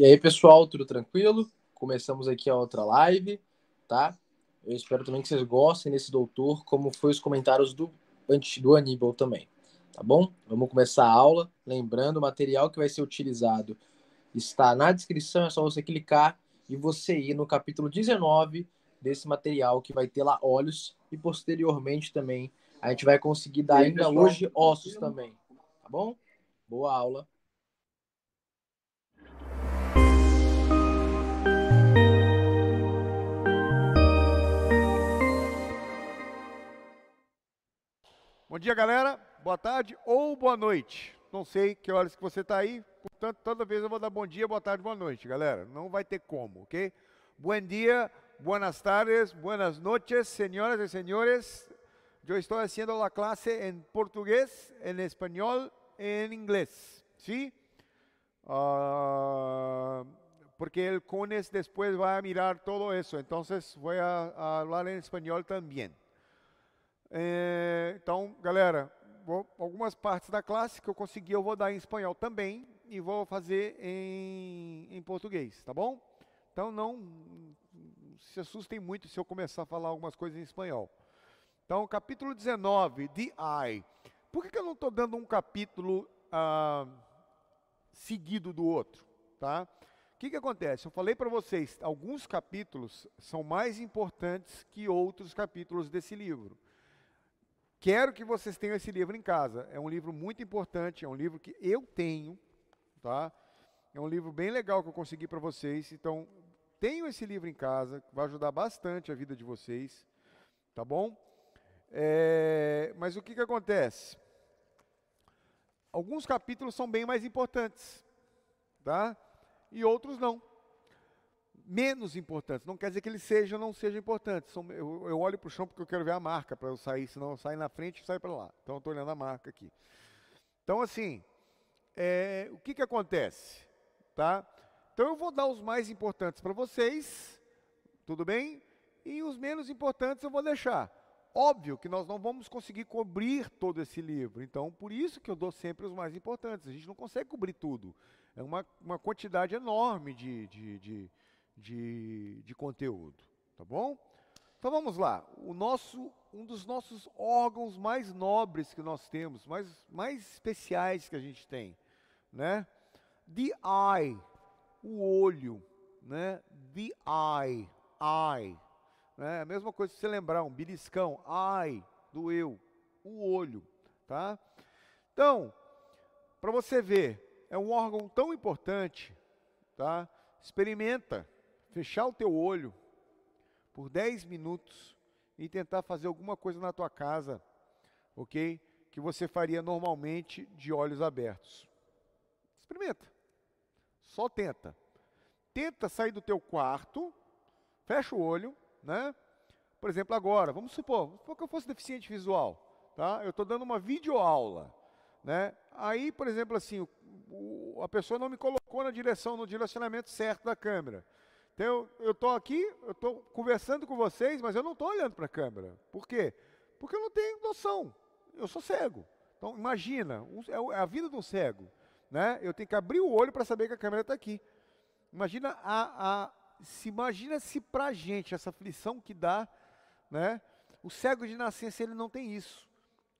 E aí, pessoal, tudo tranquilo? Começamos aqui a outra live, tá? Eu espero também que vocês gostem desse doutor, como foi os comentários do, do Aníbal também, tá bom? Vamos começar a aula. Lembrando, o material que vai ser utilizado está na descrição, é só você clicar e você ir no capítulo 19 desse material que vai ter lá olhos e posteriormente também a gente vai conseguir dar aí, ainda hoje ossos também, tá bom? Boa aula. Bom dia, galera. Boa tarde ou boa noite. Não sei que horas que você está aí, portanto, toda vez eu vou dar bom dia, boa tarde, boa noite, galera. Não vai ter como, ok? Bom dia, buenas tardes, buenas noches, senhoras e senhores. Eu estou fazendo a classe em português, em espanhol e em inglês, sim? Uh, porque o Cunes depois vai mirar todo isso, então vou falar em espanhol também. É, então, galera, vou, algumas partes da classe que eu consegui eu vou dar em espanhol também e vou fazer em, em português, tá bom? Então não se assustem muito se eu começar a falar algumas coisas em espanhol. Então, capítulo 19, the I. Por que, que eu não estou dando um capítulo ah, seguido do outro? Tá? O que, que acontece? Eu falei para vocês, alguns capítulos são mais importantes que outros capítulos desse livro. Quero que vocês tenham esse livro em casa. É um livro muito importante, é um livro que eu tenho, tá? É um livro bem legal que eu consegui para vocês. Então, tenham esse livro em casa, vai ajudar bastante a vida de vocês, tá bom? É, mas o que, que acontece? Alguns capítulos são bem mais importantes, tá? E outros não menos importantes. Não quer dizer que eles sejam ou não sejam importantes. São, eu, eu, olho para o chão porque eu quero ver a marca para eu sair, senão eu saio na frente e saio para lá. Então eu estou olhando a marca aqui. Então, assim, é, o que, que acontece? Tá? Então eu vou dar os mais importantes para vocês, tudo bem? E os menos importantes eu vou deixar. Óbvio que nós não vamos conseguir cobrir todo esse livro, então por isso que eu dou sempre os mais importantes. A gente não consegue cobrir tudo. É uma, uma quantidade enorme de, de, de de, de conteúdo, tá bom? Então vamos lá. O nosso, um dos nossos órgãos mais nobres que nós temos, mais, mais especiais que a gente tem, né? The eye, o olho, né? The eye, eye. Né? A mesma coisa se você lembrar, um beliscão, eye, eu, o olho, tá? Então, para você ver, é um órgão tão importante, tá? Experimenta, fechar o teu olho por 10 minutos e tentar fazer alguma coisa na tua casa, ok? Que você faria normalmente de olhos abertos. Experimenta. Só tenta. Tenta sair do teu quarto, fecha o olho, né? Por exemplo, agora, vamos supor, vamos supor que eu fosse deficiente visual, tá? Eu estou dando uma videoaula, né? Aí, por exemplo, assim, o, o, a pessoa não me colocou na direção, no direcionamento certo da câmera. Então, eu estou aqui, eu estou conversando com vocês, mas eu não estou olhando para a câmera. Por quê? Porque eu não tenho noção. Eu sou cego. Então, imagina, é, é a vida de um cego. Né? Eu tenho que abrir o olho para saber que a câmera está aqui. Imagina a, a se imagina se para a gente essa aflição que dá, né? O cego de nascença ele não tem isso,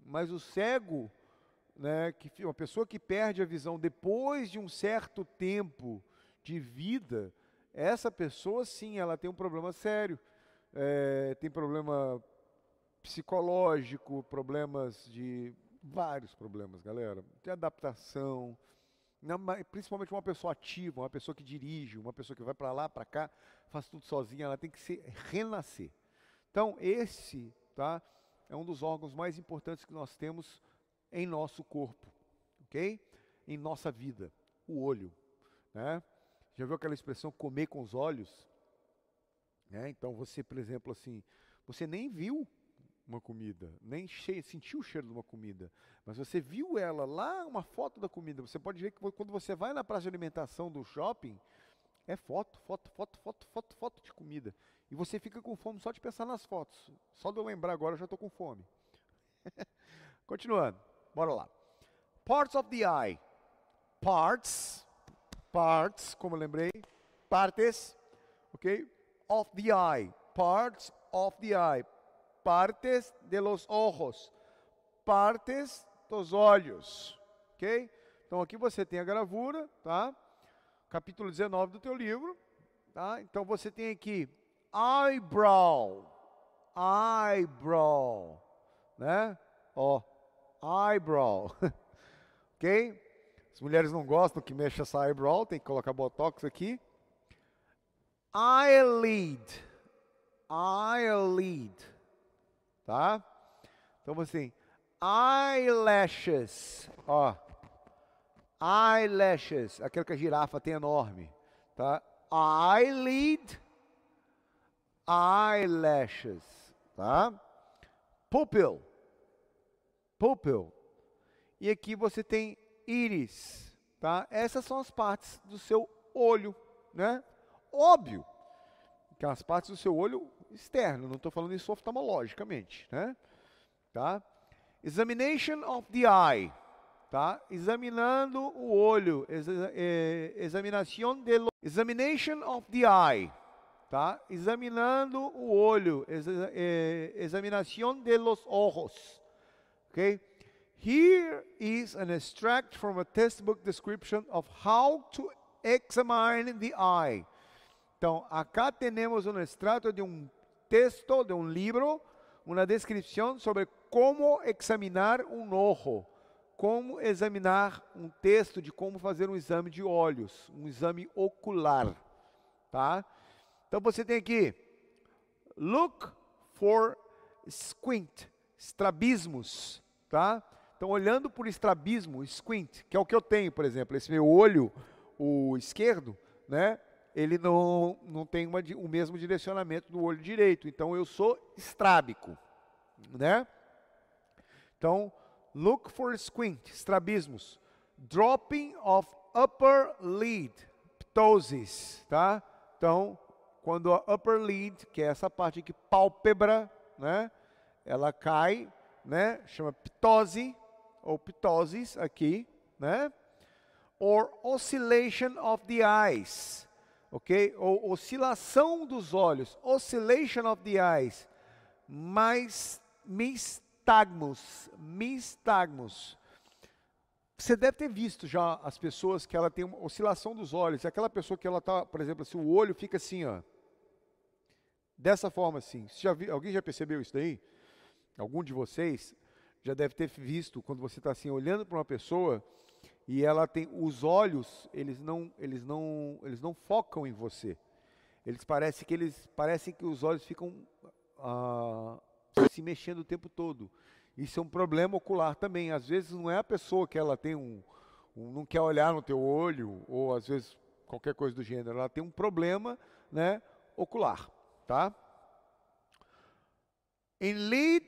mas o cego, né? Que uma pessoa que perde a visão depois de um certo tempo de vida, essa pessoa sim, ela tem um problema sério, é, tem problema psicológico, problemas de vários problemas, galera, de adaptação, principalmente uma pessoa ativa, uma pessoa que dirige, uma pessoa que vai para lá, para cá, faz tudo sozinha, ela tem que se renascer. Então, esse, tá, é um dos órgãos mais importantes que nós temos em nosso corpo, ok? Em nossa vida, o olho, né? Já viu aquela expressão comer com os olhos? É, então você, por exemplo, assim, você nem viu uma comida, nem cheio, sentiu o cheiro de uma comida, mas você viu ela lá, uma foto da comida. Você pode ver que quando você vai na praça de alimentação do shopping, é foto, foto, foto, foto, foto, foto de comida. E você fica com fome só de pensar nas fotos. Só de eu lembrar agora, eu já estou com fome. Continuando, bora lá. Parts of the eye. Parts parts, como lembrei, partes, ok? Of the eye, parts of the eye, partes de los ojos, partes dos olhos, ok? Então aqui você tem a gravura, tá? Capítulo 19 do teu livro, tá? Então você tem aqui eyebrow, eyebrow, né? Ó, eyebrow, ok? As mulheres não gostam que mexa essa eyebrow, tem que colocar botox aqui. Eyelid. Eyelid. Tá? Então, assim, eyelashes. Ó. Eyelashes. Aquela que a girafa tem enorme. Tá? Eyelid. Eyelashes. Tá? Pupil. Pupil. E aqui você tem íris, tá? Essas são as partes do seu olho, né? Óbvio que as partes do seu olho externo, não estou falando isso oftalmologicamente, né? Tá? Examination of the eye, tá? Examinando o olho, é, examinação de examination of the eye, tá? Examinando o olho, é, examinação de los ojos, ok? Here is an extract from a textbook description of how to examine the eye. Então, acá temos um extrato de um texto, de um livro, uma descrição sobre como examinar um ojo, como examinar um texto de como fazer um exame de olhos, um exame ocular, tá? Então você tem aqui look for squint, estrabismos, tá? Então, olhando por estrabismo, squint, que é o que eu tenho, por exemplo, esse meu olho, o esquerdo, né? Ele não, não tem uma, o mesmo direcionamento do olho direito. Então, eu sou estrábico, né? Então, look for squint, estrabismos. Dropping of upper lid, ptosis, tá? Então, quando a upper lid, que é essa parte aqui, pálpebra, né? Ela cai, né? Chama ptose, ou ptoses aqui, né? Or oscillation of the eyes, ok? Ou oscilação dos olhos, oscillation of the eyes, mais mistagmus, mistagmus. Você deve ter visto já as pessoas que ela tem uma oscilação dos olhos. É aquela pessoa que ela está, por exemplo, assim, o olho fica assim, ó. Dessa forma assim. Já vi, alguém já percebeu isso daí? Algum de vocês? já deve ter visto quando você está assim olhando para uma pessoa e ela tem os olhos, eles não, eles não, eles não focam em você. Eles parecem que eles parecem que os olhos ficam ah, se mexendo o tempo todo. Isso é um problema ocular também. Às vezes não é a pessoa que ela tem um, um não quer olhar no teu olho ou às vezes qualquer coisa do gênero. Ela tem um problema, né, ocular, tá? Em lead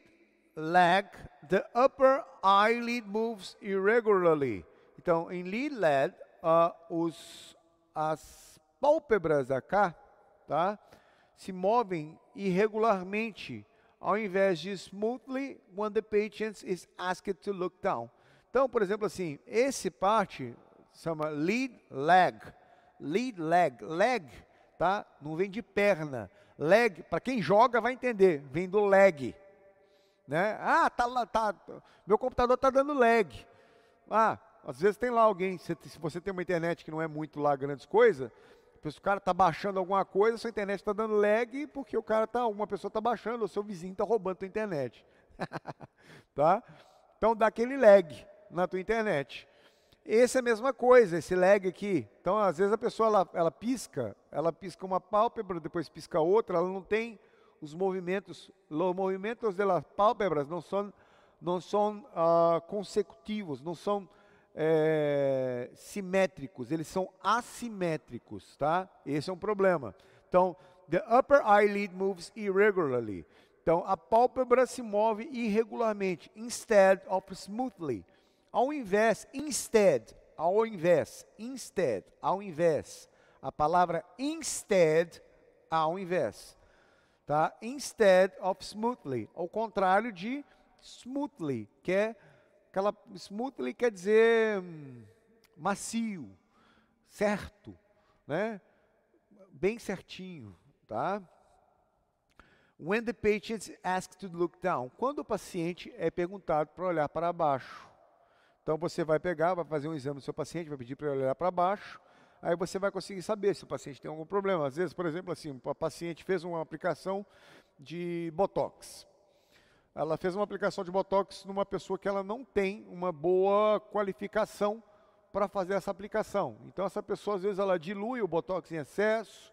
leg, the upper eyelid moves irregularly. Então, em lead leg, uh, os, as pálpebras da cá, tá? Se movem irregularmente, ao invés de smoothly, when the patient is asked to look down. Então, por exemplo, assim, esse parte chama lead leg. Lead leg. Leg, tá? Não vem de perna. Leg, para quem joga vai entender, vem do leg. Né? Ah, tá lá, tá, meu computador está dando lag. Ah, às vezes tem lá alguém, se, você tem uma internet que não é muito lá grandes coisas, o cara está baixando alguma coisa, sua internet está dando lag porque o cara tá, uma pessoa está baixando, ou seu vizinho está roubando a sua internet. tá? Então dá aquele lag na tua internet. Esse é a mesma coisa, esse lag aqui. Então, às vezes a pessoa ela, ela pisca, ela pisca uma pálpebra, depois pisca outra, ela não tem os movimentos, os movimentos das pálpebras não são, não são ah, consecutivos, não são é, simétricos, eles são assimétricos, tá? Esse é um problema. Então, the upper eyelid moves irregularly. Então, a pálpebra se move irregularmente, instead of smoothly. Ao invés, instead, ao invés, instead, ao invés. A palavra instead, ao invés. Tá? Instead of smoothly, ao contrário de smoothly, que é aquela smoothly quer dizer hum, macio, certo, né? Bem certinho, tá? When the patient is asked to look down, quando o paciente é perguntado para olhar para baixo. Então você vai pegar, vai fazer um exame do seu paciente, vai pedir para ele olhar para baixo aí você vai conseguir saber se o paciente tem algum problema. Às vezes, por exemplo, assim, a paciente fez uma aplicação de botox. Ela fez uma aplicação de botox numa pessoa que ela não tem uma boa qualificação para fazer essa aplicação. Então essa pessoa às vezes ela dilui o botox em excesso,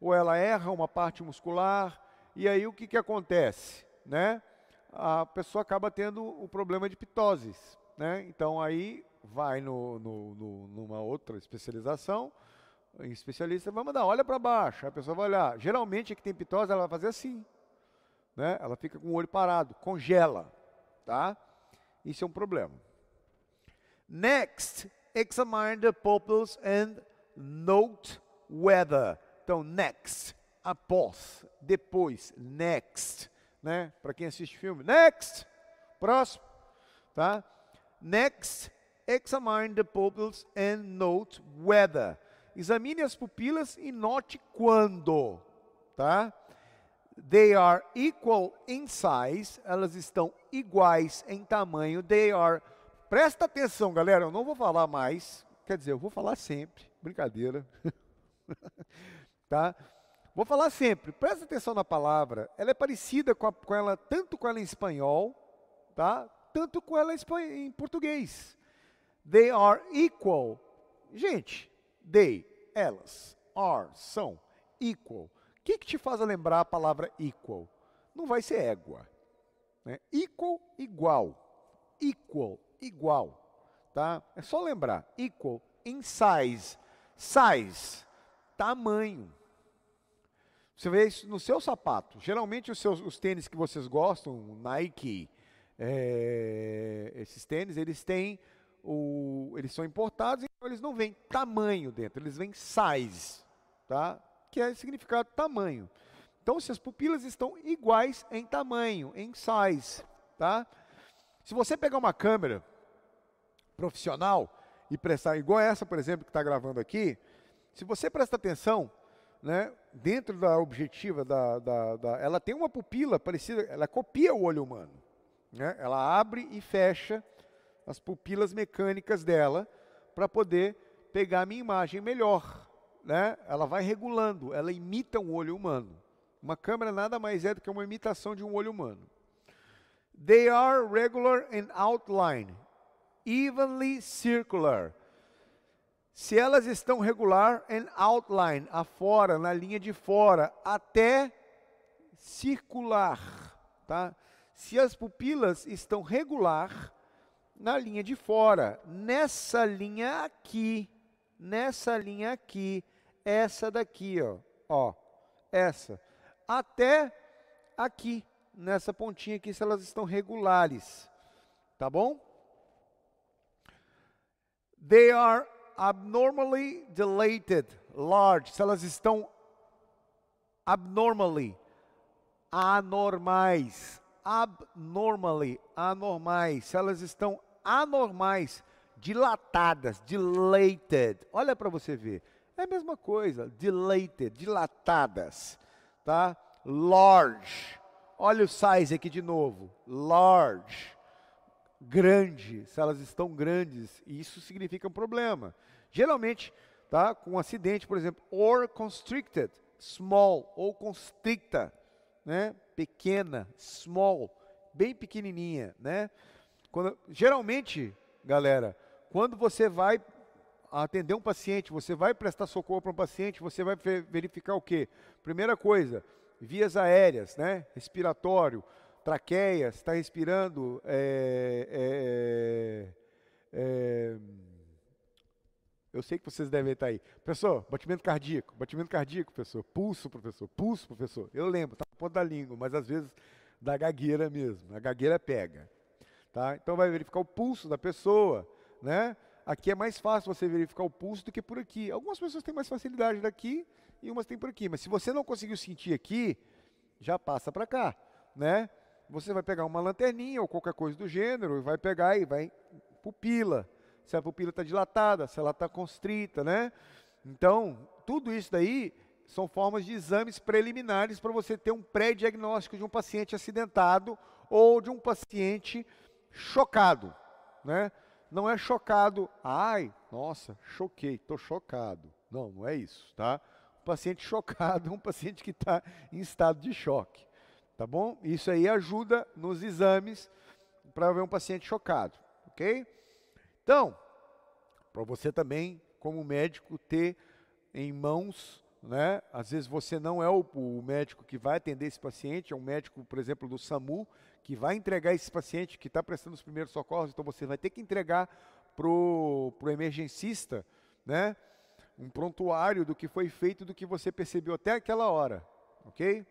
ou ela erra uma parte muscular, e aí o que, que acontece, né? A pessoa acaba tendo o problema de pitoses, né? Então aí vai no, no, no, numa outra especialização, especialista vai mandar, olha para baixo, a pessoa vai olhar. Geralmente, a que tem pitose, ela vai fazer assim. Né? Ela fica com o olho parado, congela. Tá? Isso é um problema. Next, examine the pupils and note whether. Então, next, após, depois, next. Né? Para quem assiste filme, next, próximo. Tá? Next, Examine the pupils and note whether. Examine as pupilas e note quando, tá? They are equal in size, elas estão iguais em tamanho. They are. Presta atenção, galera, eu não vou falar mais. Quer dizer, eu vou falar sempre, brincadeira. tá? Vou falar sempre, presta atenção na palavra. Ela é parecida com, a, com ela, tanto com ela em espanhol, tá? Tanto com ela em português. They are equal. Gente, they, elas, are, são, equal. O que, que te faz lembrar a palavra equal? Não vai ser égua. Né? Equal, igual. Equal, igual. Tá? É só lembrar. Equal, in size. Size, tamanho. Você vê isso no seu sapato. Geralmente os, seus, os tênis que vocês gostam, Nike, é, esses tênis, eles têm o, eles são importados, então eles não vêm tamanho dentro, eles vêm size, tá? que é significado tamanho. Então, se as pupilas estão iguais em tamanho, em size, tá? Se você pegar uma câmera profissional e prestar, igual essa, por exemplo, que está gravando aqui, se você presta atenção, né, dentro da objetiva, da, da, da, ela tem uma pupila parecida, ela copia o olho humano. Né? Ela abre e fecha as pupilas mecânicas dela para poder pegar a minha imagem melhor. Né? Ela vai regulando, ela imita um olho humano. Uma câmera nada mais é do que uma imitação de um olho humano. They are regular in outline, evenly circular. Se elas estão regular in outline, afora, na linha de fora, até circular, tá? Se as pupilas estão regular, na linha de fora, nessa linha aqui, nessa linha aqui, essa daqui, ó, ó, essa, até aqui, nessa pontinha aqui, se elas estão regulares, tá bom? They are abnormally dilated, large, se elas estão abnormally, anormais, abnormally, anormais, se elas estão anormais, dilatadas, dilated. Olha para você ver. É a mesma coisa, dilated, dilatadas, tá? Large. Olha o size aqui de novo. Large. Grande, se elas estão grandes, isso significa um problema. Geralmente, tá? Com um acidente, por exemplo, or constricted, small ou constricta, né? Pequena, small, bem pequenininha, né? Quando, geralmente, galera, quando você vai atender um paciente, você vai prestar socorro para um paciente, você vai verificar o quê? Primeira coisa, vias aéreas, né? Respiratório, se está respirando. É, é, é, eu sei que vocês devem estar aí. Professor, batimento cardíaco, batimento cardíaco, professor. Pulso, professor, pulso, professor. Eu lembro, tá na ponta da língua, mas às vezes da gagueira mesmo. A gagueira pega. Tá? Então vai verificar o pulso da pessoa, né? Aqui é mais fácil você verificar o pulso do que por aqui. Algumas pessoas têm mais facilidade daqui e umas têm por aqui. Mas se você não conseguiu sentir aqui, já passa para cá, né? Você vai pegar uma lanterninha ou qualquer coisa do gênero e vai pegar e vai pupila. Se a pupila está dilatada, se ela está constrita, né? Então, tudo isso daí são formas de exames preliminares para você ter um pré-diagnóstico de um paciente acidentado ou de um paciente chocado, né? Não é chocado, ai, nossa, choquei, estou chocado. Não, não é isso, tá? Um paciente chocado é um paciente que está em estado de choque, tá bom? Isso aí ajuda nos exames para ver um paciente chocado, ok? Então, para você também, como médico, ter em mãos né? Às vezes você não é o, o, médico que vai atender esse paciente, é um médico, por exemplo, do SAMU, que vai entregar esse paciente que está prestando os primeiros socorros, então você vai ter que entregar para o emergencista, né? Um prontuário do que foi feito, do que você percebeu até aquela hora, ok?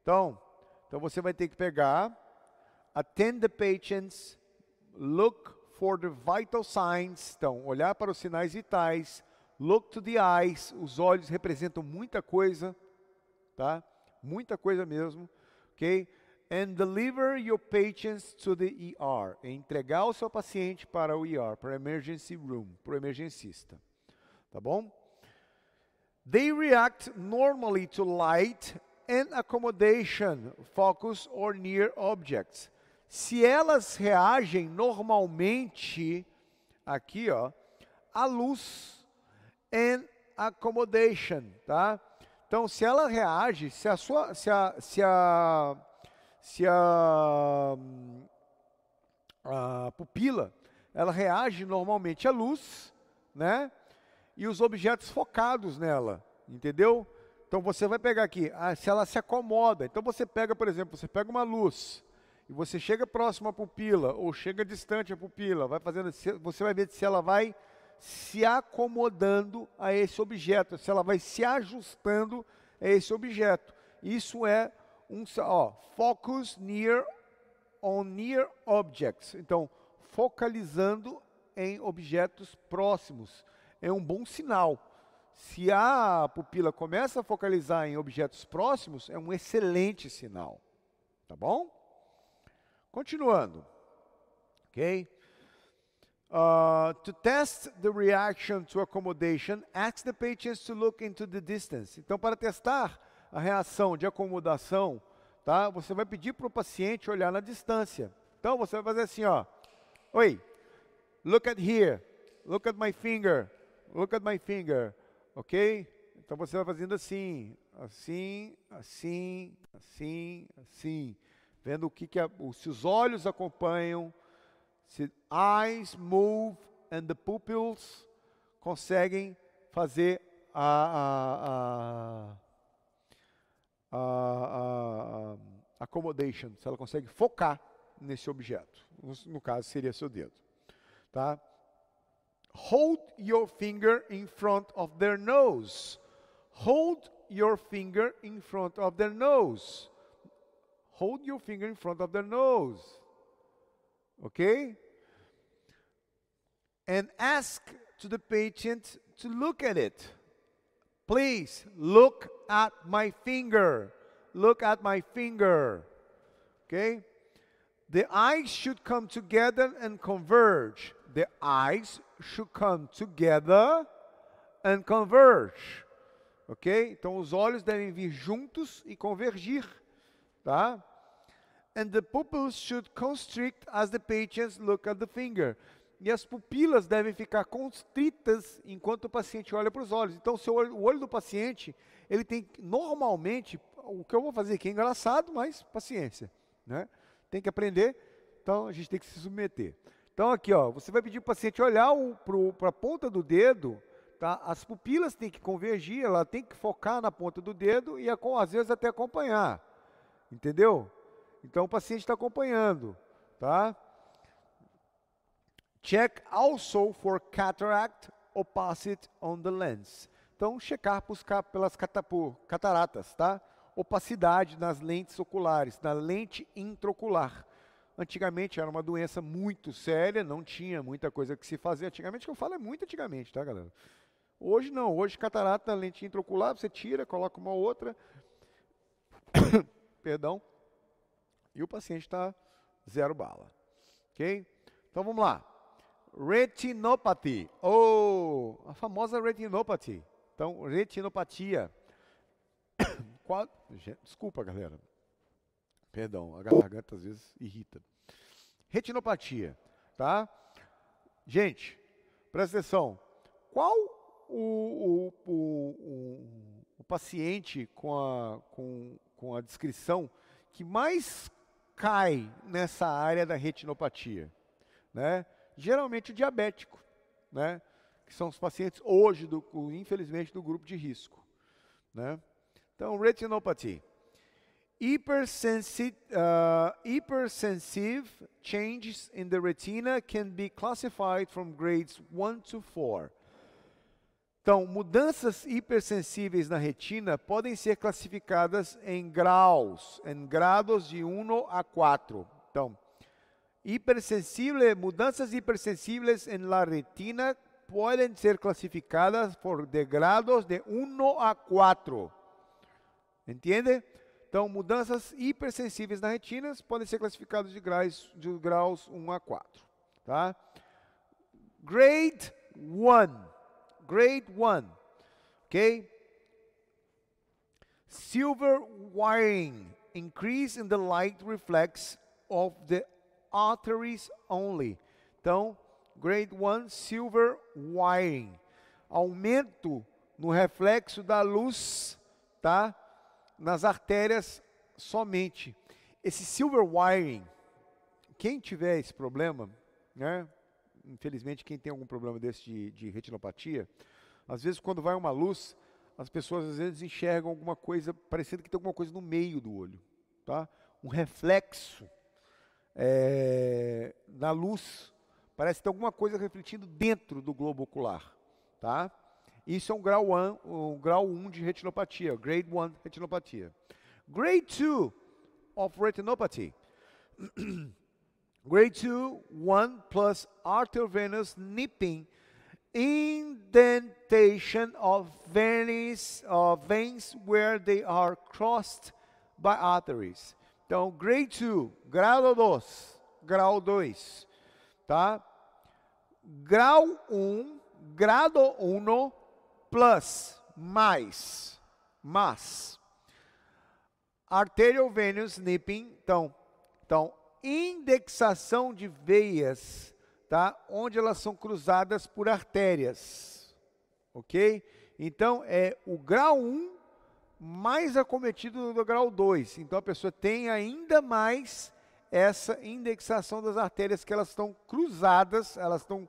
Então, então você vai ter que pegar, attend the patients, look for the vital signs, então olhar para os sinais vitais, look to the eyes, os olhos representam muita coisa, tá? Muita coisa mesmo, ok? and deliver your patients to the ER. Entregar o seu paciente para o ER, para emergency room, para o emergencista. Tá bom? They react normally to light and accommodation, focus or near objects. Se elas reagem normalmente aqui, ó, a luz and accommodation, tá? Então, se ela reage, se a sua, se a, se a se a, a pupila ela reage normalmente à luz, né? E os objetos focados nela, entendeu? Então você vai pegar aqui, a, se ela se acomoda. Então você pega, por exemplo, você pega uma luz e você chega próximo à pupila ou chega distante à pupila, vai fazendo, você vai ver se ela vai se acomodando a esse objeto, se ela vai se ajustando a esse objeto. Isso é um só, ó, focus near on near objects. Então, focalizando em objetos próximos. É um bom sinal. Se a pupila começa a focalizar em objetos próximos, é um excelente sinal. Tá bom? Continuando. Ok? Uh, to test the reaction to accommodation, ask the patients to look into the distance. Então, para testar a reação de acomodação, tá? Você vai pedir para o paciente olhar na distância. Então você vai fazer assim, ó. Oi. Look at here. Look at my finger. Look at my finger. OK? Então você vai fazendo assim, assim, assim, assim, assim, vendo o que que é, se os olhos acompanham, se eyes move and the pupils conseguem fazer a, a, a a, accommodation, se ela consegue focar nesse objeto. No, no caso, seria seu dedo. Tá? Hold your finger in front of their nose. Hold your finger in front of their nose. Hold your finger in front of their nose. Okay? And ask to the patient to look at it. Please look at my finger. Look at my finger. Okay? The eyes should come together and converge. The eyes should come together and converge. Ok? Então os olhos devem vir juntos e convergir. Tá? And the pupils should constrict as the patients look at the finger. E as pupilas devem ficar constritas enquanto o paciente olha para os olhos. Então, se o olho do paciente ele tem normalmente, o que eu vou fazer aqui é engraçado, mas paciência, né? Tem que aprender, então a gente tem que se submeter. Então aqui, ó, você vai pedir para o paciente olhar para a ponta do dedo, tá? As pupilas têm que convergir, ela tem que focar na ponta do dedo e às vezes até acompanhar, entendeu? Então o paciente está acompanhando, tá? Check also for cataract opposite on the lens. Então, checar pelas cataratas, tá? Opacidade nas lentes oculares, na lente intraocular. Antigamente era uma doença muito séria, não tinha muita coisa que se fazer. Antigamente, que eu falo é muito antigamente, tá, galera? Hoje não, hoje catarata na lente intraocular, você tira, coloca uma outra. Perdão. E o paciente está zero bala. Ok? Então vamos lá. Retinopatia, ou oh, a famosa retinopatia. Então, retinopatia. Desculpa, galera. Perdão, a garganta às vezes irrita. Retinopatia, tá? Gente, presta atenção. Qual o, o, o, o paciente com a, com, com a descrição que mais cai nessa área da retinopatia? Né? Geralmente o diabético, né? que são os pacientes hoje, do, infelizmente, do grupo de risco. Né? Então, retinopatia. Hypersensitive, uh, hypersensitive changes in the retina can be classified from grades 1 to 4. Então, mudanças hipersensíveis na retina podem ser classificadas em graus, em grados de 1 a 4. Então, hipersensible, mudanças hipersensíveis na retina podem ser classificadas por de grados de 1 a 4. Entende? Então, mudanças hipersensíveis na retina podem ser classificadas de graus, de graus 1 a 4. Tá? Grade 1. Grade 1. Ok? Silver wiring. Increase in the light reflex of the arteries only. Então, Grade 1 Silver Wiring. Aumento no reflexo da luz, tá? Nas artérias somente. Esse Silver Wiring, quem tiver esse problema, né? Infelizmente, quem tem algum problema desse de, de retinopatia, às vezes quando vai uma luz, as pessoas às vezes enxergam alguma coisa, parecendo que tem alguma coisa no meio do olho, tá? Um reflexo é, eh, da luz Parece que tem alguma coisa refletindo dentro do globo ocular, tá? Isso é um grau 1 um, grau um de retinopatia, grade 1 retinopatia. Grade 2 of retinopathy. grade 2, 1 plus arteriovenous nipping indentation of veins, uh, veins where they are crossed by arteries. Então, grade 2, grau 2, grau 2 tá? Grau 1, grado 1 plus, mais, mas. Arterial venous nipping, então, então, indexação de veias, tá? Onde elas são cruzadas por artérias, ok? Então, é o grau 1 mais acometido do grau 2. Então, a pessoa tem ainda mais essa indexação das artérias que elas estão cruzadas, elas estão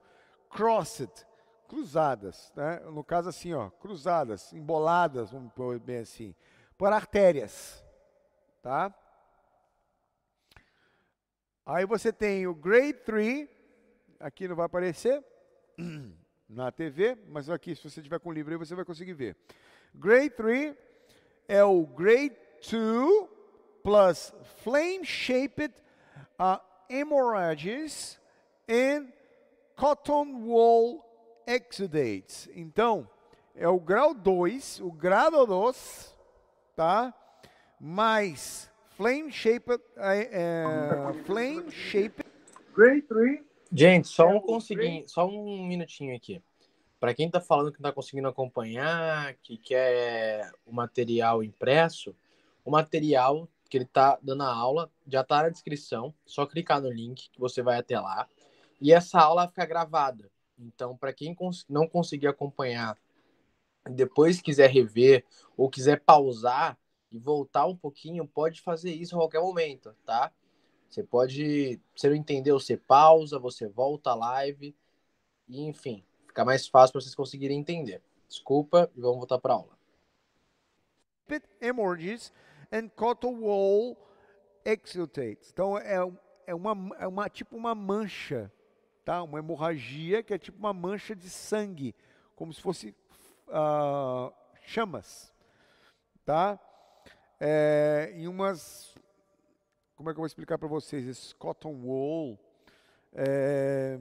crossed, cruzadas, né? no caso assim, ó, cruzadas, emboladas, vamos pôr bem assim, por artérias, tá? Aí você tem o grade 3, aqui não vai aparecer na TV, mas aqui, se você tiver com o livro aí, você vai conseguir ver. Grade 3 é o grade 2 plus flame-shaped uh, hemorrhages and cotton wool exudates. Então, é o grau 2, o grado 2, tá? Mais flame shaped, uh, é, uh, é, flame shaped. Grade 3. Gente, só um conseguinho, só um minutinho aqui. Para quem está falando que não está conseguindo acompanhar, que quer o material impresso, o material que ele tá dando a aula, já tá na descrição, só clicar no link que você vai até lá. E essa aula fica gravada. Então, para quem cons não conseguir acompanhar, depois quiser rever ou quiser pausar e voltar um pouquinho, pode fazer isso a qualquer momento, tá? Você pode, se não entendeu, você pausa, você volta a live, e enfim, fica mais fácil para vocês conseguirem entender. Desculpa e vamos voltar para a aula. Emojis and cotton wool exudates. exultates. Então é, é, uma, é uma, tipo uma mancha, tá? uma hemorragia que é tipo uma mancha de sangue, como se fosse uh, chamas. Tá? É, em umas. Como é que eu vou explicar para vocês? Esse cotton wool. É,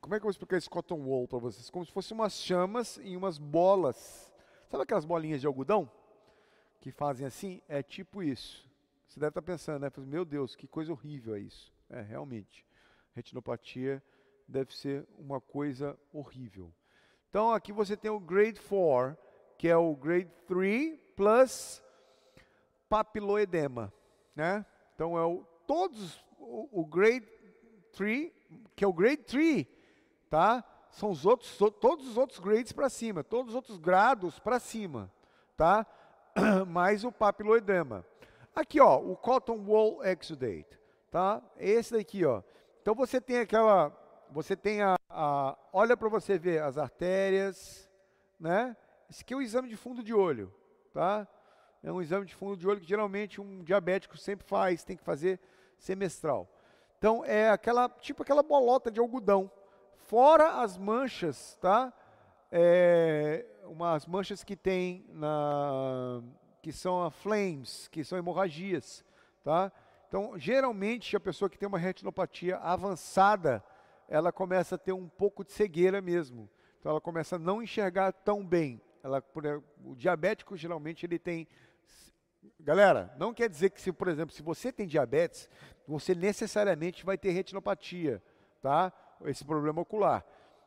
como é que eu vou explicar esse cotton wool para vocês? Como se fossem umas chamas em umas bolas. Sabe aquelas bolinhas de algodão? que fazem assim é tipo isso. Você deve estar pensando, né? Meu Deus, que coisa horrível é isso. É, realmente. Retinopatia deve ser uma coisa horrível. Então aqui você tem o grade 4, que é o grade 3 plus papiloedema, né? Então é o todos o, o grade 3, que é o grade 3, tá? São os outros todos os outros grades para cima, todos os outros grados para cima, tá? mais o papiloedema. Aqui, ó, o cotton wool exudate, tá? Esse daqui, ó. Então você tem aquela, você tem a, a olha para você ver as artérias, né? Esse aqui é o um exame de fundo de olho, tá? É um exame de fundo de olho que geralmente um diabético sempre faz, tem que fazer semestral. Então é aquela, tipo aquela bolota de algodão, fora as manchas, tá? É, umas manchas que tem na, que são flames, que são hemorragias, tá? Então, geralmente a pessoa que tem uma retinopatia avançada, ela começa a ter um pouco de cegueira mesmo. Então ela começa a não enxergar tão bem. Ela, o diabético geralmente ele tem Galera, não quer dizer que se, por exemplo, se você tem diabetes, você necessariamente vai ter retinopatia, tá? Esse problema ocular.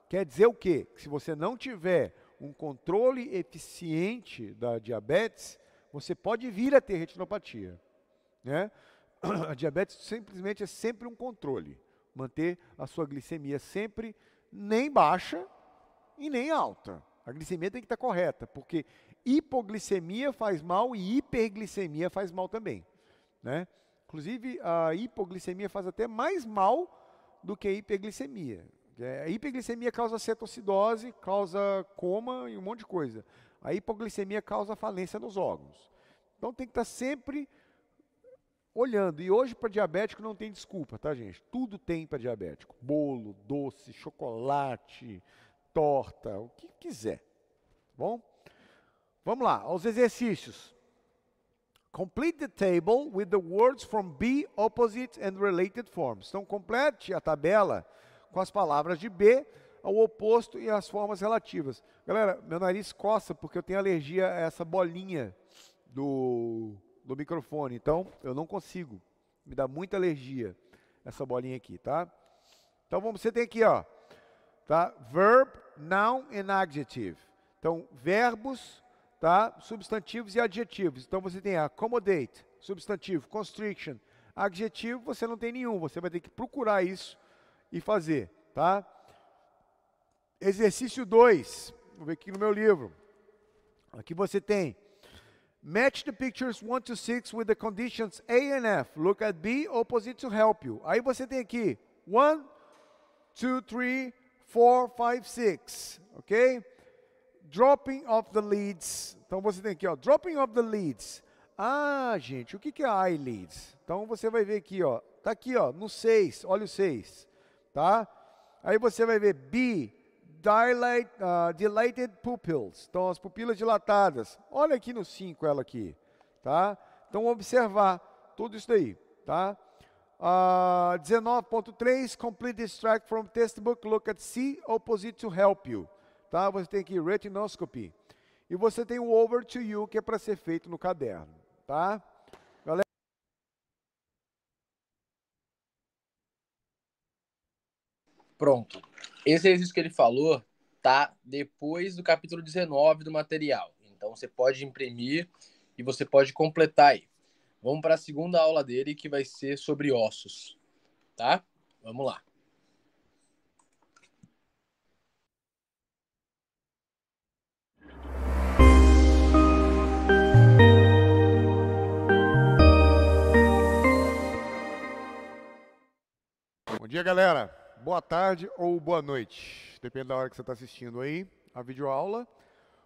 Quer dizer o quê? Que se você não tiver um controle eficiente da diabetes, você pode vir a ter retinopatia. Né? A diabetes simplesmente é sempre um controle. Manter a sua glicemia sempre nem baixa e nem alta. A glicemia tem que estar correta, porque hipoglicemia faz mal e hiperglicemia faz mal também. Né? Inclusive, a hipoglicemia faz até mais mal do que a hiperglicemia. É, hiperglicemia causa cetocidose, causa coma e um monte de coisa. A hipoglicemia causa falência nos órgãos. Então tem que estar tá sempre olhando. E hoje para diabético não tem desculpa, tá, gente? Tudo tem para diabético: bolo, doce, chocolate, torta, o que quiser. Tá bom? Vamos lá, aos exercícios. Complete the table with the words from B, opposite and related forms. Então complete a tabela com as palavras de B ao oposto e as formas relativas. Galera, meu nariz coça porque eu tenho alergia a essa bolinha do, do microfone, então eu não consigo. Me dá muita alergia essa bolinha aqui, tá? Então vamos, você tem aqui, ó, tá? Verb, noun and adjective. Então, verbos, tá? Substantivos e adjetivos. Então você tem accommodate, substantivo, constriction, adjetivo, você não tem nenhum, você vai ter que procurar isso e fazer, tá? Exercício 2, vou ver aqui no meu livro. Aqui você tem Match the pictures 1 to 6 with the conditions A and F. Look at B, opposite to help you. Aí você tem aqui 1, 2, 3, 4, 5, 6. Ok? Dropping of the leads. Então você tem aqui, ó, dropping of the leads. Ah, gente, o que é I leads? Então você vai ver aqui, ó. Tá aqui, ó, no 6. Olha o 6 tá? Aí você vai ver B, dilate, uh, dilated pupils, então as pupilas dilatadas. Olha aqui no 5 ela aqui, tá? Então observar tudo isso daí, tá? Uh, ah, 19.3, complete this from textbook, look at C, opposite to help you. Tá? Você tem aqui retinoscopy. E você tem o over to you, que é para ser feito no caderno, tá? Pronto. Esse exercício que ele falou tá depois do capítulo 19 do material. Então você pode imprimir e você pode completar aí. Vamos para a segunda aula dele que vai ser sobre ossos, tá? Vamos lá. Bom dia, galera boa tarde ou boa noite, depende da hora que você está assistindo aí a videoaula.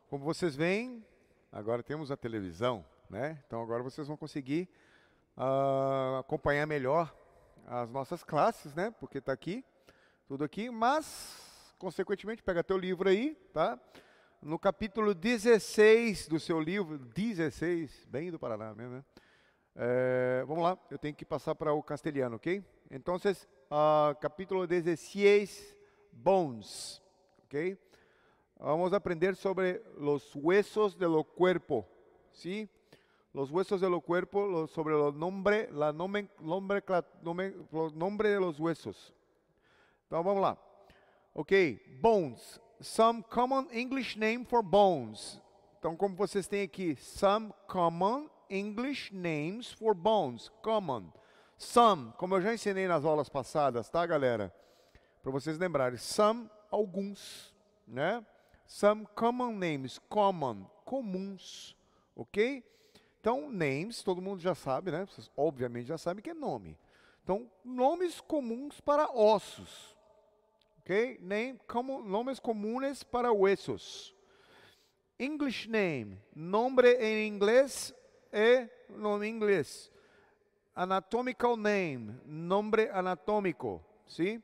Como vocês veem, agora temos a televisão, né? Então agora vocês vão conseguir uh, acompanhar melhor as nossas classes, né? Porque está aqui, tudo aqui, mas, consequentemente, pega teu livro aí, tá? No capítulo 16 do seu livro, 16, bem do Paraná mesmo, né? É, vamos lá, eu tenho que passar para o castelhano, ok? Então, vocês Ah, capítulo 16, bones. Okay? Vamos a aprender sobre los huesos de lo cuerpo, ¿sí? Los huesos de los cuerpo, sobre los nombre, la nombre, nombre de los huesos. Entonces vamos lá. Ok, bones. Some common English name for bones. Então, como vocês têm aqui, some common English names for bones. Common. Some, como eu já ensinei nas aulas passadas, tá, galera? Para vocês lembrarem, some, alguns, né? Some common names, common, comuns, ok? Então, names, todo mundo já sabe, né? Vocês obviamente já sabem que é nome. Então, nomes comuns para ossos, ok? Name, como, nomes comuns para ossos. English name, nome em inglês e nome em inglês anatomical name, nome anatômico, sim?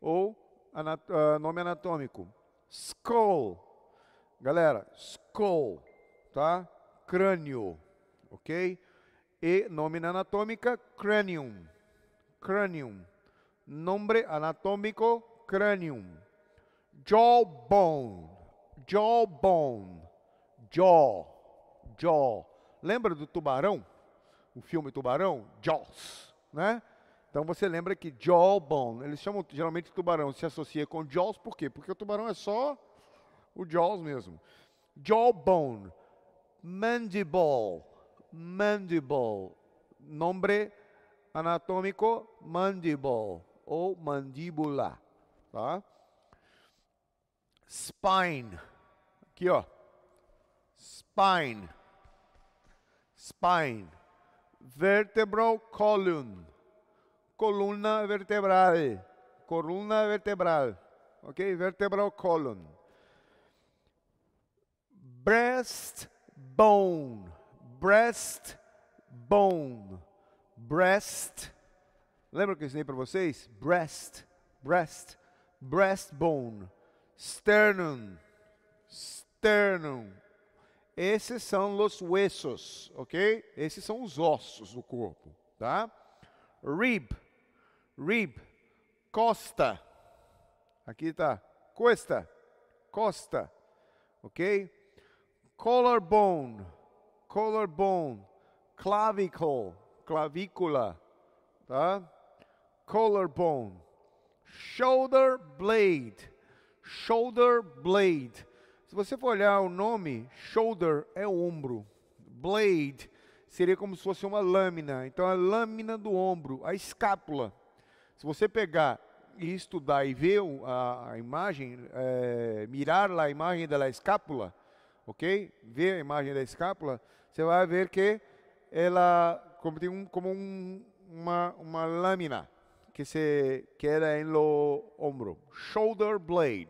Ou anat uh, nome anatômico. Skull. Galera, skull, tá? Crânio, ok? E nome anatômica, cranium. Cranium. Nome anatômico, cranium. Jawbone. Jawbone. Jaw. Jaw. Lembra do tubarão? o filme Tubarão? Jaws, né? Então você lembra que jawbone, eles chamam geralmente tubarão, se associa com jaws, por quê? Porque o tubarão é só o jaws mesmo. Jawbone, mandible, mandible, nome anatômico mandible ou mandíbula, tá? Spine, aqui ó, spine, spine vertebral column, coluna vertebral, coluna vertebral, ok? Vertebral column. Breast bone, breast bone, breast. Lembra que eu ensinei para vocês? Breast, breast, breast bone, sternum, sternum, esses são os huesos, ok? Esses são os ossos do corpo, tá? Rib, rib, costa. Aqui está, costa, costa, ok? Collarbone, collarbone, clavicle, clavícula, tá? Collarbone, shoulder blade, shoulder blade se você for olhar o nome, shoulder é ombro, blade seria como se fosse uma lâmina, então a lâmina do ombro, a escápula. Se você pegar e estudar e ver a, a imagem, é, mirar lá a imagem da escápula, ok? Ver a imagem da escápula, você vai ver que ela como tem um, como um, uma, uma lâmina que se queda em lo ombro, shoulder blade,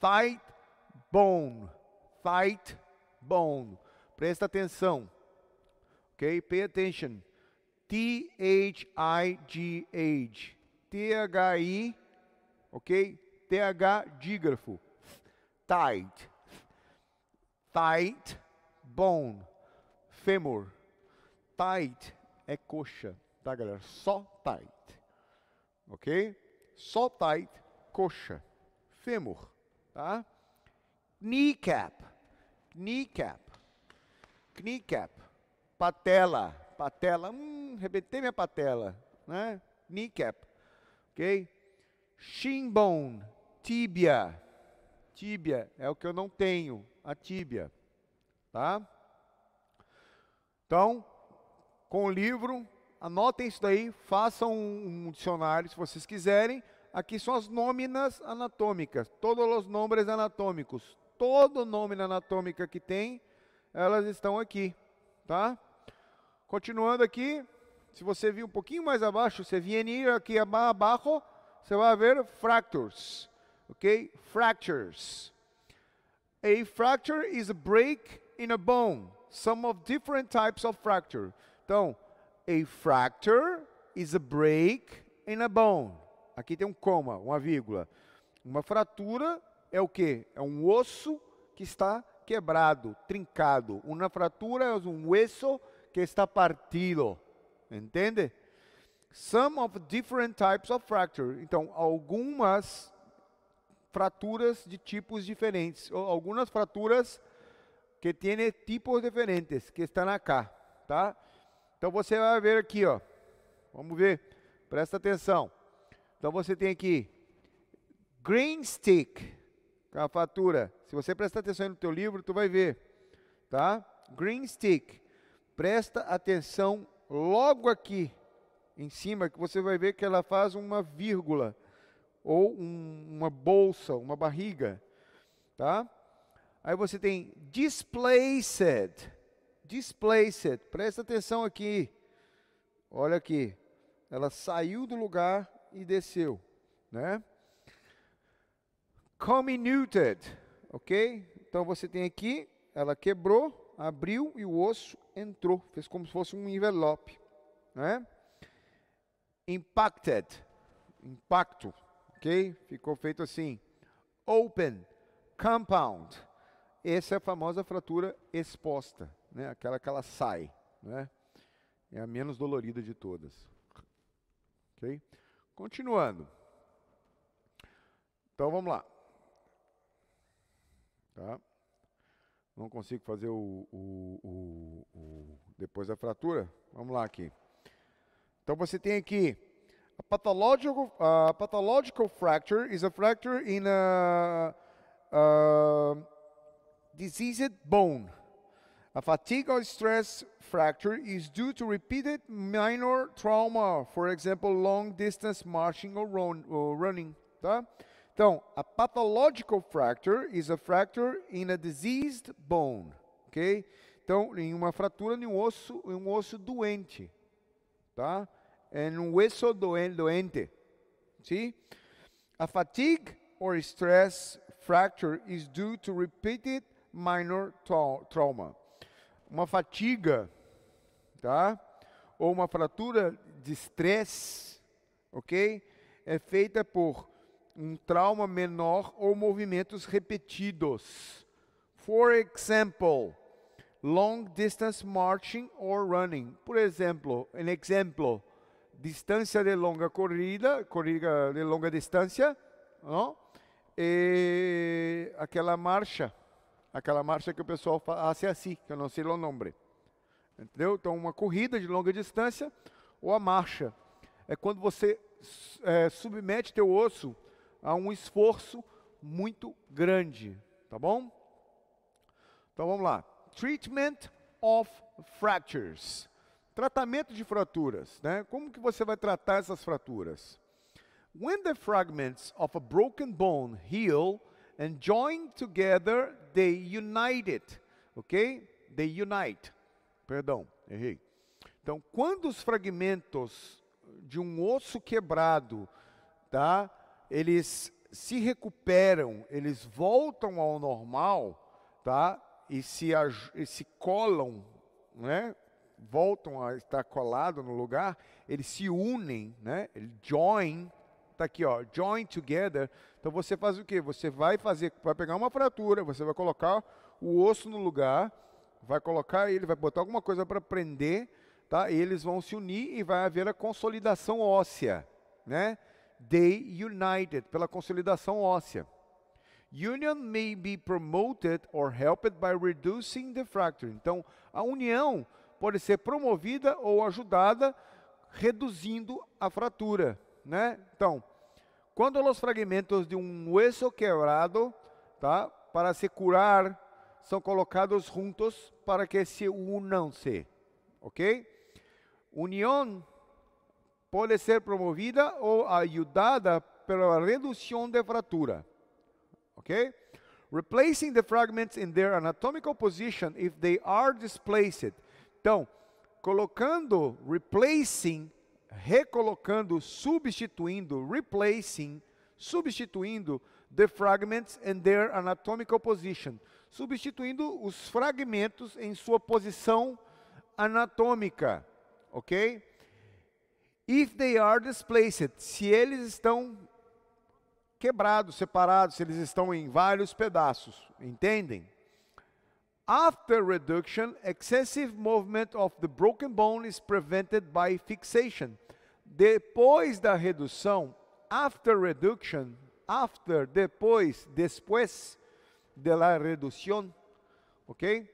thigh bone. Fight, bone. Presta atenção. Ok? Pay attention. T-H-I-G-H. T-H-I, ok? T-H, dígrafo. Tight. Tight, bone. Femur. Tight é coxa, tá, galera? Só tight. Ok? Só tight, coxa. fêmur, tá? Kneecap, kneecap, kneecap, patela, patela, hum, arrebentei minha patela, né? Kneecap, ok? Shin bone, tíbia, tíbia é o que eu não tenho, a tíbia, tá? Então, com o livro, anotem isso daí, façam um, um dicionário se vocês quiserem. Aqui são as nóminas anatômicas, todos os nomes anatômicos, todo o nome na anatômica que tem, elas estão aqui, tá? Continuando aqui, se você vir um pouquinho mais abaixo, você vem aqui abaixo, você vai ver fractures, ok? Fractures. A fracture is a break in a bone. Some of different types of fracture. Então, a fracture is a break in a bone. Aqui tem um coma, uma vírgula. Uma fratura é o que? É um osso que está quebrado, trincado. Uma fratura é um osso que está partido. Entende? Some of different types of fracture. Então, algumas fraturas de tipos diferentes, ou algumas fraturas que têm tipos diferentes, que estão aqui, tá? Então você vai ver aqui, ó. Vamos ver. Presta atenção. Então você tem aqui green stick, com a fatura. Se você prestar atenção no teu livro, tu vai ver, tá? Green stick. Presta atenção logo aqui em cima que você vai ver que ela faz uma vírgula ou um, uma bolsa, uma barriga, tá? Aí você tem displaced. Displaced. Presta atenção aqui. Olha aqui. Ela saiu do lugar e desceu, né? comminuted, ok? Então você tem aqui, ela quebrou, abriu e o osso entrou, fez como se fosse um envelope, né? Impacted, impacto, ok? Ficou feito assim. Open, compound. Essa é a famosa fratura exposta, né? Aquela que ela sai, né? É a menos dolorida de todas, ok? Continuando. Então vamos lá. Tá? Não consigo fazer o, o, o, o depois da fratura. Vamos lá aqui. Então você tem aqui a pathological, pathological fracture is a fracture in a diseased bone. A fatigue or stress fracture is due to repeated minor trauma, for example, long distance marching or, run, or running. Tá? Então, a pathological fracture is a fracture in a diseased bone, ok? Então, em uma fratura em um osso, em um osso doente, tá? Em um osso doente, sim? A fatigue or stress fracture is due to repeated minor trauma. Uma fatiga, tá? Ou uma fratura de estresse, ok? É feita por um trauma menor ou movimentos repetidos. For example, long distance marching or running. Por exemplo, um exemplo, distância de longa corrida, corrida de longa distância, não? E aquela marcha, aquela marcha que o pessoal faz ah, é assim, que eu não sei o nome. Entendeu? Então, uma corrida de longa distância ou a marcha. É quando você é, submete teu osso a um esforço muito grande, tá bom? Então vamos lá. Treatment of fractures. Tratamento de fraturas, né? Como que você vai tratar essas fraturas? When the fragments of a broken bone heal and join together, they united. OK? They unite. Perdão, errei. Então, quando os fragmentos de um osso quebrado, tá? eles se recuperam, eles voltam ao normal, tá? E se, e se colam, né? Voltam a estar colado no lugar, eles se unem, né? join, tá aqui, ó, join together. Então você faz o quê? Você vai fazer, vai pegar uma fratura, você vai colocar o osso no lugar, vai colocar ele, vai botar alguma coisa para prender, tá? E eles vão se unir e vai haver a consolidação óssea, né? they united, pela consolidação óssea. Union may be promoted or helped by reducing the fracture. Então, a união pode ser promovida ou ajudada reduzindo a fratura, né? Então, quando os fragmentos de um hueso quebrado, tá, para se curar, são colocados juntos para que se unam-se, ok? União pode ser promovida ou ajudada pela redução de fratura. ok? Replacing the fragments in their anatomical position if they are displaced. Então, colocando, replacing, recolocando, substituindo, replacing, substituindo the fragments in their anatomical position. Substituindo os fragmentos em sua posição anatômica, ok? If they are displaced, se eles estão quebrados, separados, se eles estão em vários pedaços, entendem? After reduction, excessive movement of the broken bone is prevented by fixation. Depois da redução, after reduction, after, depois, depois de la reducción, ok?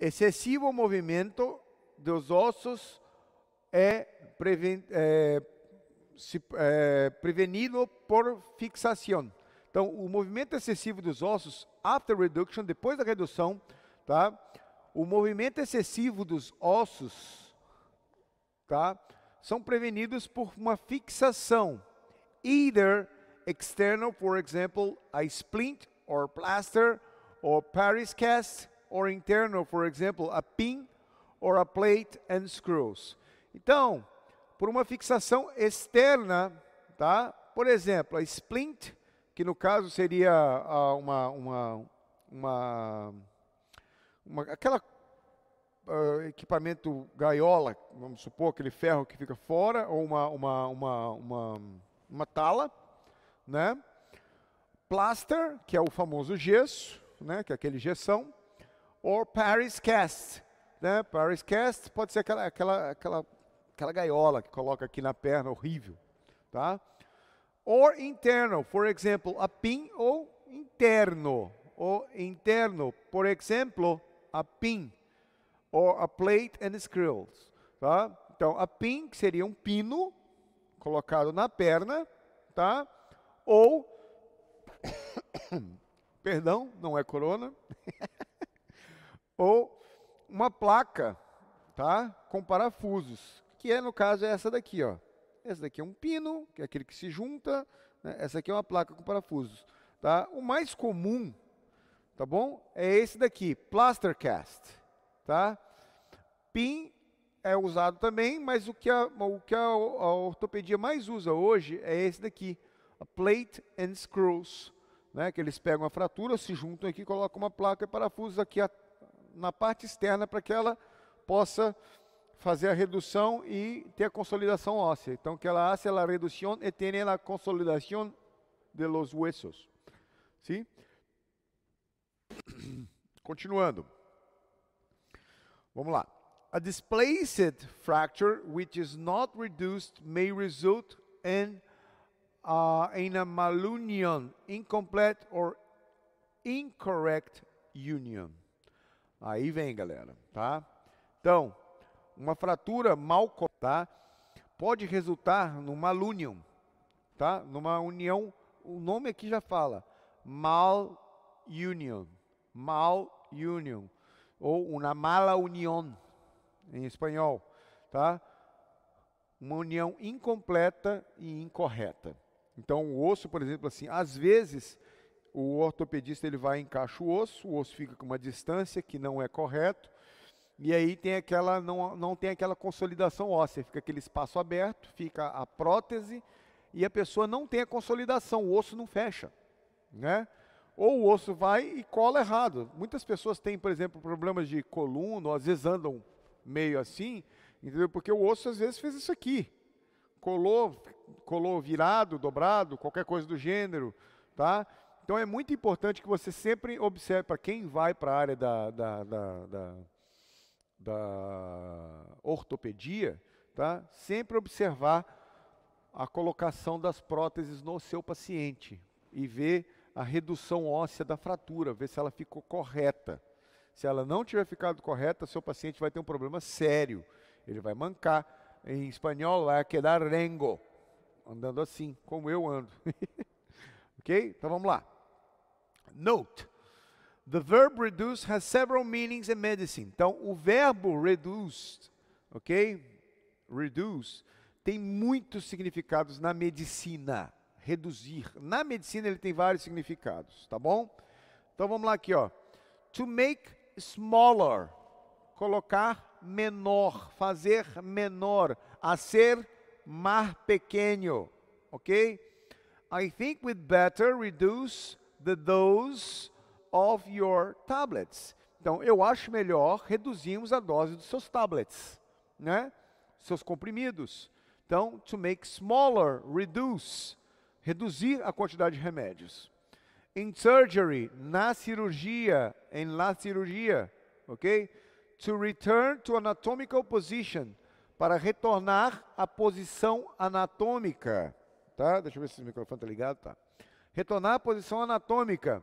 Excessivo movimento dos ossos é, preven é, se, é, prevenido por fixação. Então, o movimento excessivo dos ossos, after reduction, depois da redução, tá? o movimento excessivo dos ossos tá? são prevenidos por uma fixação, either external, for example, a splint or plaster, or Paris cast, or internal, for example, a pin or a plate and screws. Então, por uma fixação externa, tá? por exemplo, a splint, que no caso seria ah, uma, uma, uma, uma aquela uh, equipamento gaiola, vamos supor, aquele ferro que fica fora, ou uma, uma, uma, uma, uma tala, né? plaster, que é o famoso gesso, né? que é aquele gessão, ou Paris cast. Né? Paris cast pode ser aquela, aquela, aquela aquela gaiola que coloca aqui na perna, horrível, tá? Or internal, for example, a pin ou interno, ou interno, por exemplo, a pin, or a plate and screws, tá? Então, a pin que seria um pino colocado na perna, tá? Ou perdão, não é corona, ou uma placa, tá? Com parafusos que é, no caso é essa daqui. Ó. Essa daqui é um pino, que é aquele que se junta, né? essa aqui é uma placa com parafusos. Tá? O mais comum, tá bom? É esse daqui, cast Tá? Pin é usado também, mas o que a, o que a, a ortopedia mais usa hoje é esse daqui, plate and screws, né? que eles pegam a fratura, se juntam aqui, colocam uma placa e parafusos aqui a, na parte externa para que ela possa fazer a redução e ter a consolidação óssea. Então, que ela hace a redução e tem a consolidação de los huesos. Sim? Continuando. Vamos lá. A displaced fracture which is not reduced may result in, uh, in a malunion, incomplete or incorrect union. Aí vem, galera, tá? Então, uma fratura mal cortada tá? pode resultar numa alunium, tá? Numa união, o nome aqui já fala, mal union, mal union ou uma mala união em espanhol, tá? Uma união incompleta e incorreta. Então, o osso, por exemplo, assim, às vezes o ortopedista ele vai encaixa o osso, o osso fica com uma distância que não é correto, e aí tem aquela, não, não tem aquela consolidação óssea, fica aquele espaço aberto, fica a prótese e a pessoa não tem a consolidação, o osso não fecha, né? Ou o osso vai e cola errado. Muitas pessoas têm, por exemplo, problemas de coluna, ou às vezes andam meio assim, entendeu? Porque o osso às vezes fez isso aqui, colou, colou virado, dobrado, qualquer coisa do gênero, tá? Então é muito importante que você sempre observe para quem vai para a área da, da, da, da da ortopedia, tá? sempre observar a colocação das próteses no seu paciente e ver a redução óssea da fratura, ver se ela ficou correta. Se ela não tiver ficado correta, seu paciente vai ter um problema sério. Ele vai mancar. Em espanhol, vai quedar rengo. Andando assim, como eu ando. ok? Então vamos lá. Note the verb reduce has several meanings in medicine. Então, o verbo reduced, ok? Reduce, tem muitos significados na medicina. Reduzir. Na medicina ele tem vários significados, tá bom? Então vamos lá aqui, ó. To make smaller, colocar menor, fazer menor, ser mais pequeno, ok? I think we'd better reduce the dose of your tablets. Então, eu acho melhor reduzirmos a dose dos seus tablets, né? Seus comprimidos. Então, to make smaller, reduce, reduzir a quantidade de remédios. In surgery, na cirurgia, em la cirurgia, ok? To return to anatomical position, para retornar à posição anatômica, tá? Deixa eu ver se o microfone está ligado, tá? Retornar à posição anatômica.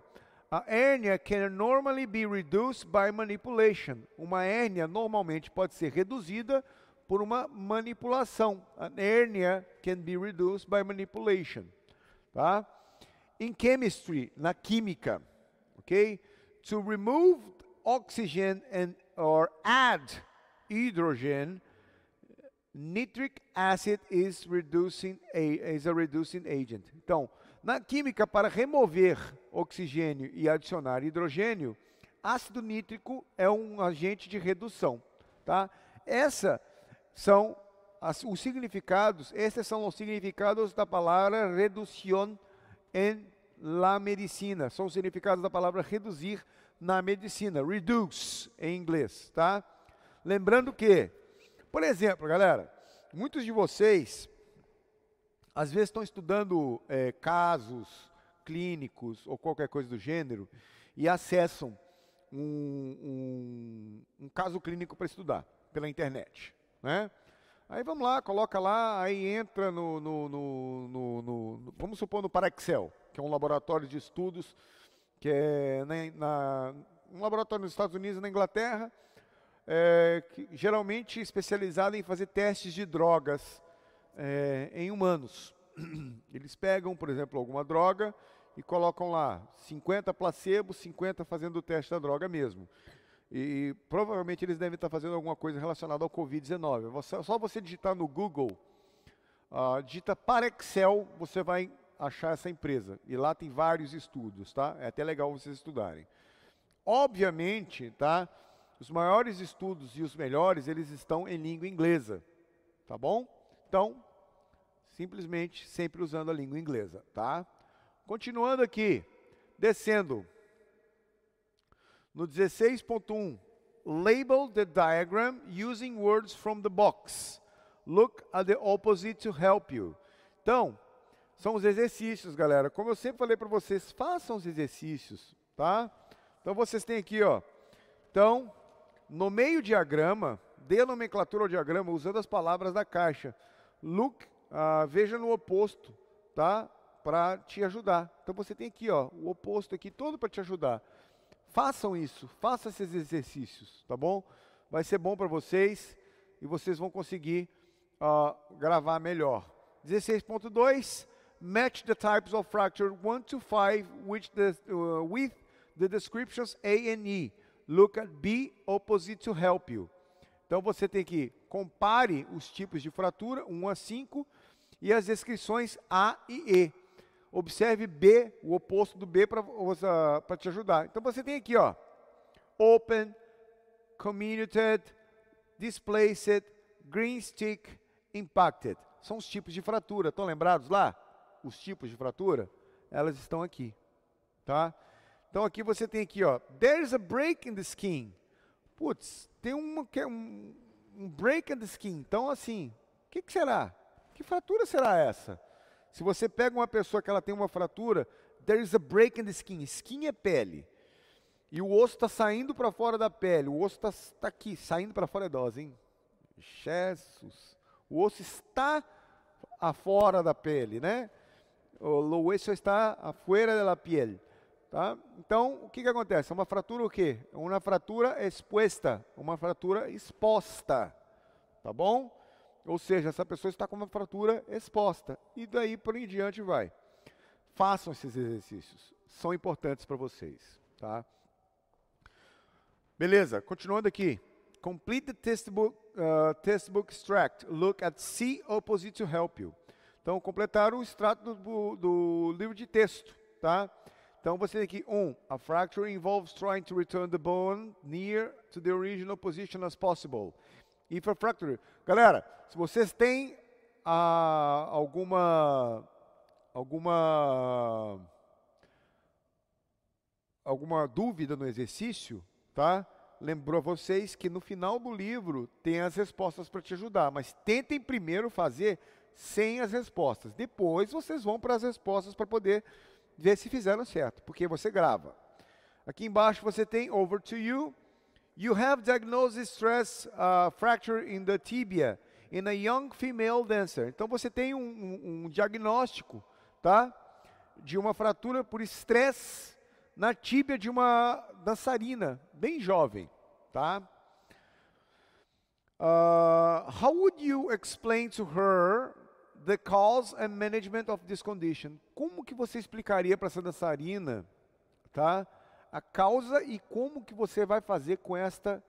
A hérnia can normally be reduced by manipulation. Uma hérnia normalmente pode ser reduzida por uma manipulação. An hernia can be reduced by manipulation. Tá? In chemistry, na química, ok? To remove oxygen and or add hydrogen, nitric acid is reducing is a reducing agent. Então, na química, para remover oxigênio e adicionar hidrogênio, ácido nítrico é um agente de redução. Tá? Essa são as, os significados, esses são os significados da palavra redução em la medicina. São os significados da palavra reduzir na medicina, reduce em inglês, tá? Lembrando que, por exemplo, galera, muitos de vocês às vezes estão estudando é, casos clínicos ou qualquer coisa do gênero e acessam um, um, um caso clínico para estudar pela internet, né? Aí vamos lá, coloca lá, aí entra no, no, no, no, vamos supor, no Paraxel, que é um laboratório de estudos, que é na, na, um laboratório nos Estados Unidos e na Inglaterra, é, que, geralmente é especializado em fazer testes de drogas é, em humanos. Eles pegam, por exemplo, alguma droga e colocam lá 50 placebo, 50 fazendo o teste da droga mesmo. E provavelmente eles devem estar fazendo alguma coisa relacionada ao Covid-19. Só você digitar no Google, uh, digita para Excel, você vai achar essa empresa. E lá tem vários estudos, tá? É até legal vocês estudarem. Obviamente, tá? Os maiores estudos e os melhores, eles estão em língua inglesa, tá bom? Então, Simplesmente sempre usando a língua inglesa, tá? Continuando aqui, descendo. No 16.1, label the diagram using words from the box. Look at the opposite to help you. Então, são os exercícios, galera. Como eu sempre falei para vocês, façam os exercícios, tá? Então vocês têm aqui, ó. Então, no meio diagrama, dê nomenclatura ao diagrama usando as palavras da caixa. Look ah, veja no oposto, tá? Para te ajudar. Então você tem aqui, ó, o oposto aqui todo para te ajudar. Façam isso, façam esses exercícios, tá bom? Vai ser bom para vocês e vocês vão conseguir ah, gravar melhor. 16.2 Match the types of fracture 1 to 5 the, uh, with the descriptions A and E. Look at B opposite to help you. Então você tem que compare os tipos de fratura, 1 a 5, e as descrições A e E. Observe B, o oposto do B, para te ajudar. Então você tem aqui, ó, open, commuted, displaced, green stick, impacted. São os tipos de fratura. Estão lembrados lá? Os tipos de fratura? Elas estão aqui, tá? Então aqui você tem aqui, ó, there's a break in the skin. Putz, tem uma, é um, um break in the skin. Então assim, o que, que será? Que fratura será essa? Se você pega uma pessoa que ela tem uma fratura, there is a break in the skin. Skin é pele. E o osso está saindo para fora da pele. O osso está tá aqui, saindo para fora é dose, hein? Jesus. O osso está afora da pele, né? O osso está fora da pele. Tá? Então, o que, que acontece? Uma fratura o quê? Uma fratura exposta, uma fratura exposta, tá bom? Ou seja, essa pessoa está com uma fratura exposta. E daí por em diante vai. Façam esses exercícios. São importantes para vocês. Tá? Beleza, continuando aqui. Complete the textbook, uh, textbook extract. Look at C opposite to help you. Então, completar o extrato do, do livro de texto. Tá? Então você tem aqui um, a fracture involves trying to return the bone near to the original position as possible. Infrafracture. Galera, se vocês têm ah, alguma alguma alguma dúvida no exercício, tá? Lembrou vocês que no final do livro tem as respostas para te ajudar, mas tentem primeiro fazer sem as respostas. Depois vocês vão para as respostas para poder ver se fizeram certo, porque você grava. Aqui embaixo você tem over to you, You have diagnosed stress uh, fracture in the tibia in a young female dancer. Então você tem um, um, um diagnóstico, tá? De uma fratura por estresse na tíbia de uma dançarina bem jovem, tá? Uh, how would you explain to her the cause and management of this condition? Como que você explicaria para essa dançarina, tá? a causa e como que você vai fazer com esta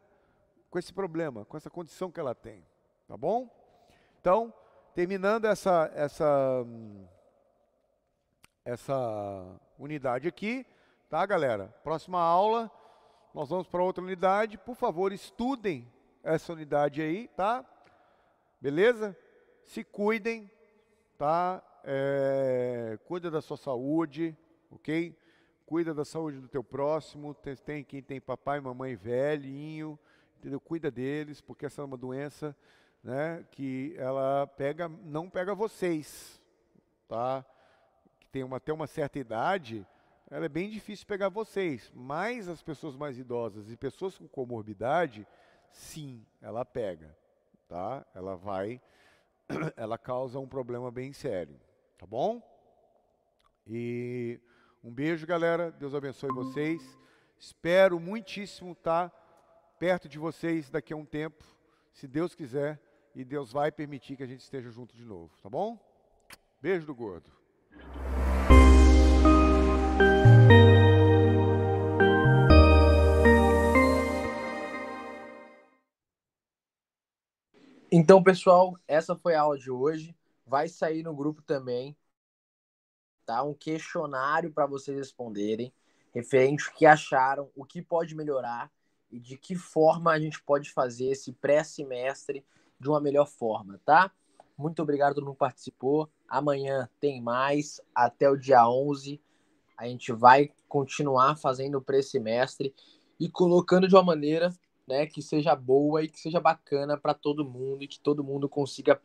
com esse problema, com essa condição que ela tem, tá bom? Então, terminando essa essa essa unidade aqui, tá, galera? Próxima aula nós vamos para outra unidade. Por favor, estudem essa unidade aí, tá? Beleza? Se cuidem, tá? É, cuida da sua saúde, ok? cuida da saúde do teu próximo, tem, tem quem tem papai, mamãe velhinho, entendeu? Cuida deles, porque essa é uma doença, né, que ela pega, não pega vocês, tá? Que tem uma, até uma certa idade, ela é bem difícil pegar vocês, mas as pessoas mais idosas e pessoas com comorbidade, sim, ela pega, tá? Ela vai, ela causa um problema bem sério, tá bom? E um beijo, galera. Deus abençoe vocês. Espero muitíssimo estar perto de vocês daqui a um tempo, se Deus quiser, e Deus vai permitir que a gente esteja junto de novo, tá bom? Beijo do gordo. Então, pessoal, essa foi a aula de hoje. Vai sair no grupo também tá? Um questionário para vocês responderem referente ao que acharam, o que pode melhorar e de que forma a gente pode fazer esse pré-semestre de uma melhor forma, tá? Muito obrigado a todo mundo que participou. Amanhã tem mais, até o dia 11. A gente vai continuar fazendo o pré-semestre e colocando de uma maneira né, que seja boa e que seja bacana para todo mundo e que todo mundo consiga